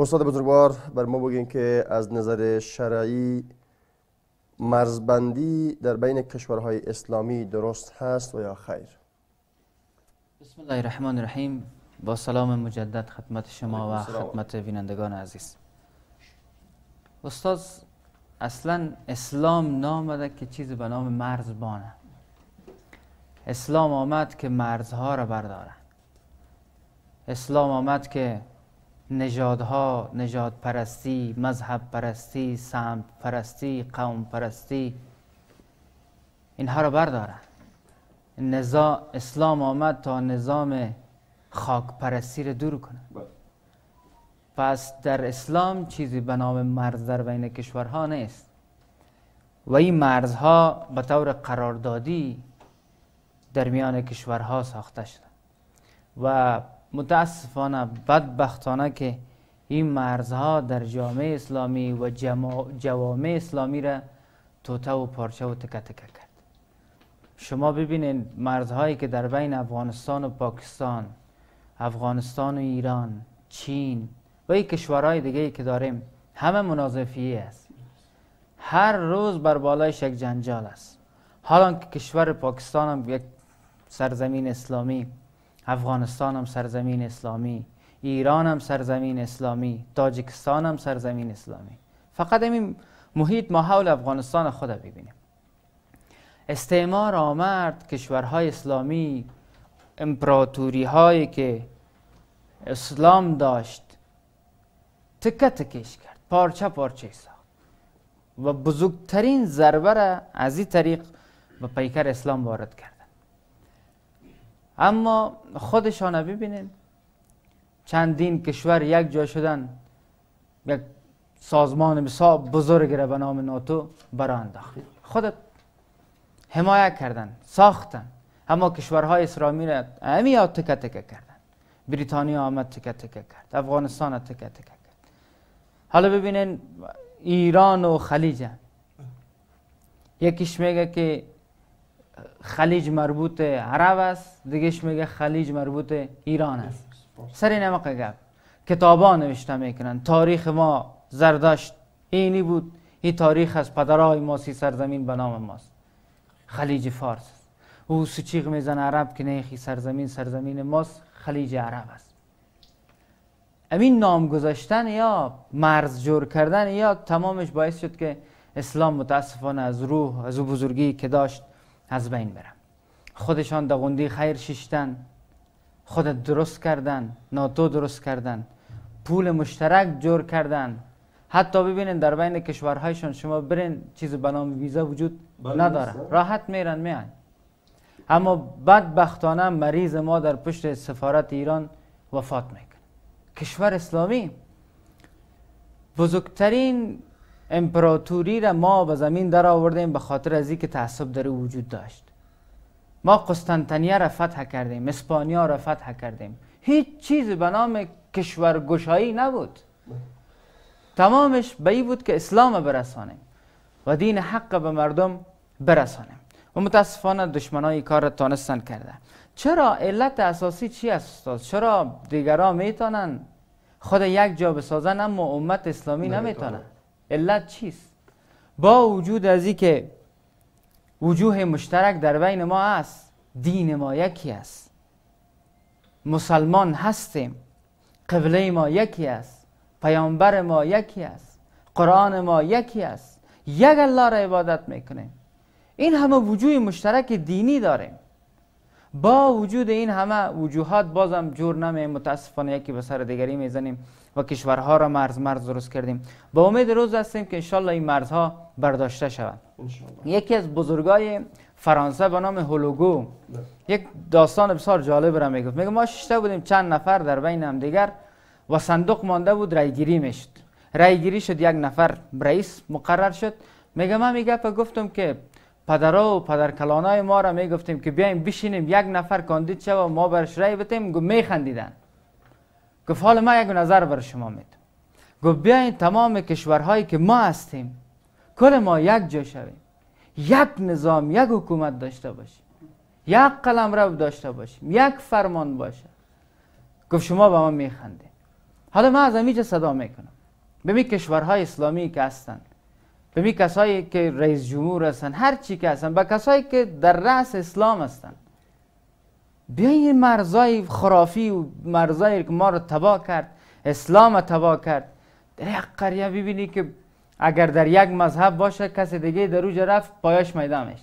استاد بزرگوار بر ما بگین که از نظر شرعی مرزبندی در بین کشورهای اسلامی درست هست و یا خیر بسم الله الرحمن الرحیم با سلام مجدد خدمت شما و خدمت بینندگان عزیز استاد اصلا اسلام نامده که چیزی به نام مرز بانه اسلام آمد که مرزها را برداره اسلام آمد که نژادها نژاد پرستی مذهب پرستی سمت پرستی قوم پرستی اینها را بردارن نزا اسلام آمد تا نظام خاک پرستی را دور کنه بله. پس در اسلام چیزی به نام مرز در بین کشورها نیست و این مرزها به طور قراردادی در میان کشورها ساخته شده و متاسفانه بدبختانه که این مرزها در جامعه اسلامی و جوامع اسلامی را توته و پارچه و تکه تکه کرد شما ببینید مرزهایی که در بین افغانستان و پاکستان افغانستان و ایران چین و این کشورهای دیگه که داریم همه منازفیه است هر روز بر بالایش شک جنجال است حالا که کشور پاکستان هم یک سرزمین اسلامی افغانستان هم سرزمین اسلامی ایران هم سرزمین اسلامی تاجکستان هم سرزمین اسلامی فقط این محیط ما حول افغانستان خود ببینیم استعمار آمد کشورهای اسلامی امپراتوری هایی که اسلام داشت تکه تکش کرد پارچه پارچه ساخت و بزرگترین ضربه را از این طریق به پیکر اسلام وارد کرد اما خودشان ببینید چندین کشور یک جا شدن یک سازمان بسیار بزرگ را به نام ناتو برا انداخت خودت حمایه کردن ساختن اما کشورهای اسلامی را همی ها تکه تکه کردن بریتانیا آمد تکه تکه کرد افغانستان تکه تکه کرد حالا ببینین ایران و خلیج یکیش میگه که خلیج مربوط عرب است دیگهش میگه خلیج مربوط ایران است سر این همه گپ کتابا نوشته میکنن تاریخ ما زرداشت اینی بود این تاریخ از پدرای سی سرزمین به نام ماست خلیج فارس او سچیغ میزن عرب که نیخی سرزمین سرزمین ماست خلیج عرب است امین نام گذاشتن یا مرز جور کردن یا تمامش باعث شد که اسلام متاسفانه از روح از او بزرگی که داشت از بین برم خودشان داغوندی خیر شیشتن خود درست کردن ناتو درست کردن پول مشترک جور کردن حتی ببینین در بین کشورهایشان شما برین چیز به نام ویزا وجود بله، نداره راحت میرن میان اما بدبختانه مریض ما در پشت سفارت ایران وفات میکنه کشور اسلامی بزرگترین امپراتوری را ما به زمین در آوردیم به خاطر از که تعصب داره وجود داشت ما قسطنطنیه را فتح کردیم اسپانیا را فتح کردیم هیچ چیز به نام کشورگشایی نبود تمامش به این بود که اسلام برسانیم و دین حق به مردم برسانیم و متاسفانه دشمن های کار را تانستن کرده چرا علت اساسی چی است استاد چرا دیگران میتونن خود یک جا بسازن اما امت اسلامی نمیتونن علت چیست با وجود از این که وجوه مشترک در بین ما است دین ما یکی است مسلمان هستیم قبله ما یکی است پیامبر ما یکی است قرآن ما یکی است یک الله را عبادت میکنیم این همه وجوه مشترک دینی داریم با وجود این همه وجوهات بازم جور نمی متاسفانه یکی به سر دیگری میزنیم و کشورها را مرز مرز درست کردیم با امید روز هستیم که انشالله این مرزها برداشته شود یکی از بزرگای فرانسه به نام هولوگو بله. یک داستان بسیار جالب را میگفت میگه ما ششته بودیم چند نفر در بین هم دیگر و صندوق مانده بود رایگیری میشد رایگیری شد یک نفر رئیس مقرر شد میگه من میگه گفتم که پدرها و پدرکلانای ما را میگفتیم که بیایم بشینیم یک نفر کاندید شو و ما برش رای بتیم گفت میخندیدن گفت حال ما یک نظر بر شما میدم گفت بیاین تمام کشورهایی که ما هستیم کل ما یک جا شویم یک نظام یک حکومت داشته باشیم یک قلم رو داشته باشیم یک فرمان باشه گفت شما به ما میخندید حالا ما از امیجا صدا میکنم به کشورهای اسلامی که هستند به کسایی که رئیس جمهور هستن هر چی که هستن به کسایی که در رأس اسلام هستن بیاین این مرزای خرافی و مرزایی که ما رو تبا کرد اسلام تبا کرد در یک قریه ببینی که اگر در یک مذهب باشه کسی دیگه در اوج رفت پایش میدامش.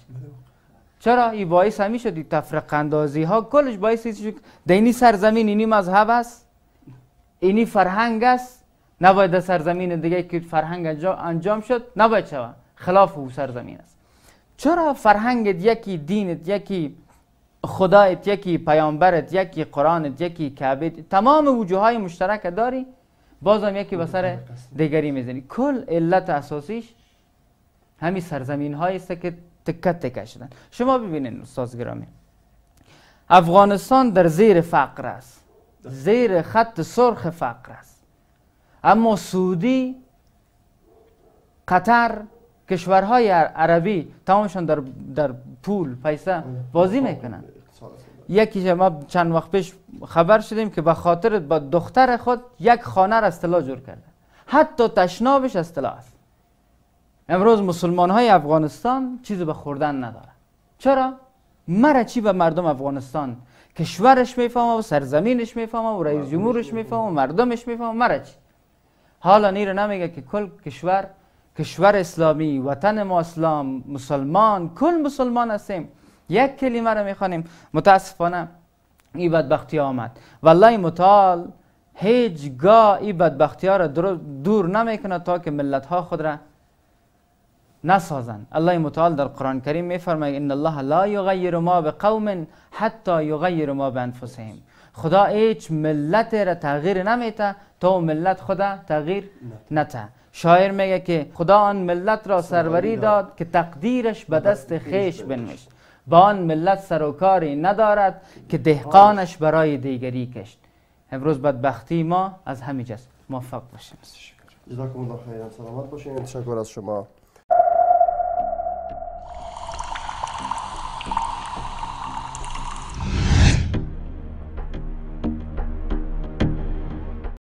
چرا این باعث همی شد این تفرق اندازی ها کلش باعث شد دینی سرزمین اینی مذهب است اینی فرهنگ است نباید در سرزمین دیگه که فرهنگ انجام شد نباید شوه خلاف او سرزمین است چرا فرهنگت یکی دینت یکی خدایت یکی پیامبرت یکی قرآنت یکی کعبه تمام وجوه های مشترک داری بازم یکی به سر دیگری میزنی کل علت اساسیش همین سرزمین هایی است که تکت تکه شدن شما ببینید استاد گرامی افغانستان در زیر فقر است زیر خط سرخ فقر است اما سعودی قطر کشورهای عربی تمامشان در, در پول پیسه بازی میکنن یکی ما چند وقت پیش خبر شدیم که به خاطر با دختر خود یک خانه را از طلا جور کرده حتی تشنابش از طلا است امروز مسلمان های افغانستان چیزی به خوردن نداره چرا مرا چی به مردم افغانستان کشورش میفهمه و سرزمینش میفهمه و رئیس جمهورش میفهمه و مردمش میفهمه مرا چی حالا نیره نمیگه که کل کشور کشور اسلامی وطن ما اسلام مسلمان کل مسلمان هستیم یک کلمه رو میخوانیم متاسفانه این بدبختی آمد والله متعال هیچگاه این بدبختی ها رو دور نمیکنه تا که ملت ها خود را نسازند الله متعال در قرآن کریم میفرماید ان الله لا یغیر ما به قوم حتی یغیر ما به خدا هیچ ملت را تغییر نمیته تا ملت خدا تغییر نته شاعر میگه که خدا آن ملت را سروری داد که تقدیرش به دست خیش بنوشت با آن ملت سروکاری ندارد که دهقانش برای دیگری کشت امروز بدبختی ما از همین جاست موفق باشیم جزاکم الله خیرا سلامت باشین تشکر از شما